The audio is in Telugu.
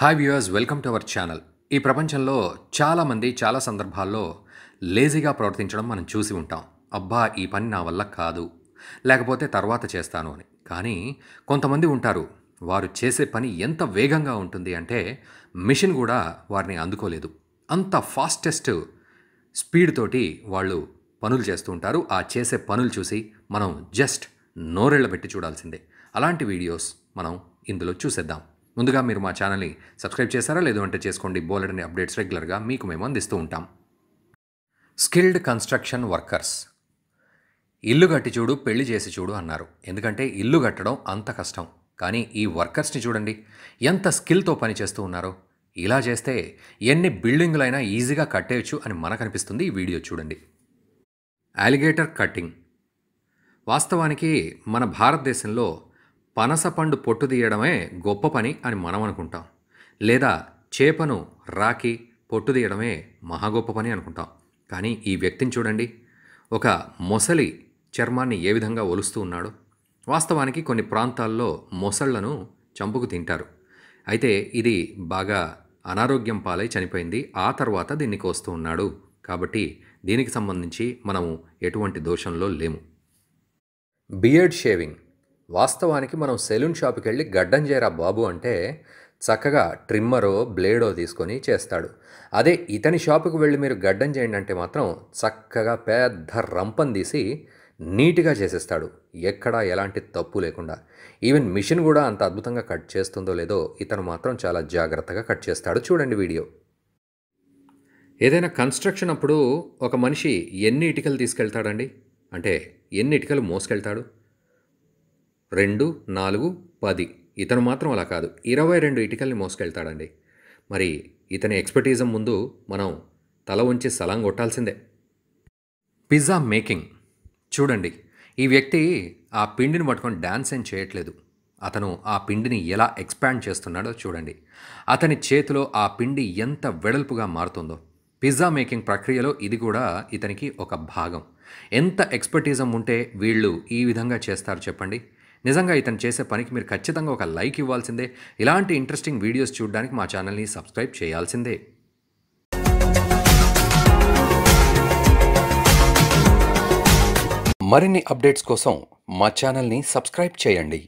hi viewers welcome to our channel ఈ ప్రపంచంలో చాలామంది చాలా సందర్భాల్లో లేజీగా ప్రవర్తించడం మనం చూసి ఉంటాం అబ్బా ఈ పని నా వల్ల కాదు లేకపోతే తర్వాత చేస్తాను అని కానీ కొంతమంది ఉంటారు వారు చేసే పని ఎంత వేగంగా ఉంటుంది అంటే మిషన్ కూడా వారిని అందుకోలేదు అంత ఫాస్టెస్ట్ స్పీడ్ తోటి వాళ్ళు పనులు చేస్తూ ఉంటారు ఆ చేసే పనులు చూసి మనం జస్ట్ నోరెళ్ళబెట్టి చూడాల్సిందే అలాంటి వీడియోస్ మనం ఇందులో చూసేద్దాం ముందుగా మీరు మా ఛానల్ని సబ్స్క్రైబ్ చేశారా లేదు అంటే చేసుకోండి బోలెడని అప్డేట్స్ రెగ్యులర్గా మీకు మేము అందిస్తూ ఉంటాం స్కిల్డ్ కన్స్ట్రక్షన్ వర్కర్స్ ఇల్లు కట్టి చూడు పెళ్లి చేసి చూడు అన్నారు ఎందుకంటే ఇల్లు కట్టడం అంత కష్టం కానీ ఈ వర్కర్స్ని చూడండి ఎంత స్కిల్తో పనిచేస్తూ ఉన్నారో ఇలా చేస్తే ఎన్ని బిల్డింగ్లైనా ఈజీగా కట్టేయచ్చు అని మనకు అనిపిస్తుంది ఈ వీడియో చూడండి యాలిగేటర్ కట్టింగ్ వాస్తవానికి మన భారతదేశంలో పనసపండు పొట్టు తీయడమే గొప్ప పని అని మనం అనుకుంటాం లేదా చేపను రాకి పొట్టు తీయడమే మహా గొప్ప పని అనుకుంటాం కానీ ఈ వ్యక్తిని చూడండి ఒక మొసలి చర్మాన్ని ఏ విధంగా ఒలుస్తూ ఉన్నాడు వాస్తవానికి కొన్ని ప్రాంతాల్లో మొసళ్లను చంపుకు తింటారు అయితే ఇది బాగా అనారోగ్యం పాలై చనిపోయింది ఆ తర్వాత దీన్ని కోస్తూ ఉన్నాడు కాబట్టి దీనికి సంబంధించి మనము ఎటువంటి దోషంలో లేము బియర్డ్ షేవింగ్ వాస్తవానికి మనం సెలూన్ షాప్కి వెళ్ళి గడ్డం చేరా బాబు అంటే చక్కగా ట్రిమ్మరో బ్లేడో తీసుకొని చేస్తాడు అదే ఇతని షాపుకు వెళ్ళి మీరు గడ్డం చేయండి అంటే మాత్రం చక్కగా పెద్ద రంపం తీసి నీట్గా చేసేస్తాడు ఎక్కడా ఎలాంటి తప్పు లేకుండా ఈవెన్ మిషన్ కూడా అంత అద్భుతంగా కట్ చేస్తుందో లేదో ఇతను మాత్రం చాలా జాగ్రత్తగా కట్ చేస్తాడు చూడండి వీడియో ఏదైనా కన్స్ట్రక్షన్ అప్పుడు ఒక మనిషి ఎన్ని ఇటుకలు తీసుకెళ్తాడండి అంటే ఎన్ని ఇటుకలు మోసుకెళ్తాడు రెండు నాలుగు పది ఇతను మాత్రం అలా కాదు ఇరవై రెండు ఇటుకల్ని మోసుకెళ్తాడండి మరి ఇతని ఎక్స్పర్టీజం ముందు మనం తల ఉంచి సలాం కొట్టాల్సిందే పిజ్జా మేకింగ్ చూడండి ఈ వ్యక్తి ఆ పిండిని పట్టుకొని డ్యాన్స్ ఏం చేయట్లేదు అతను ఆ పిండిని ఎలా ఎక్స్పాండ్ చేస్తున్నాడో చూడండి అతని చేతిలో ఆ పిండి ఎంత వెడల్పుగా మారుతుందో పిజ్జా మేకింగ్ ప్రక్రియలో ఇది కూడా ఇతనికి ఒక భాగం ఎంత ఎక్స్పర్టీజం ఉంటే వీళ్ళు ఈ విధంగా చేస్తారు చెప్పండి నిజంగా ఇతను చేసే పనికి మీరు ఖచ్చితంగా ఒక లైక్ ఇవ్వాల్సిందే ఇలాంటి ఇంట్రెస్టింగ్ వీడియోస్ చూడడానికి మా ఛానల్ని సబ్స్క్రైబ్ చేయాల్సిందే మరిన్ని అప్డేట్స్ కోసం మా ఛానల్ని సబ్స్క్రైబ్ చేయండి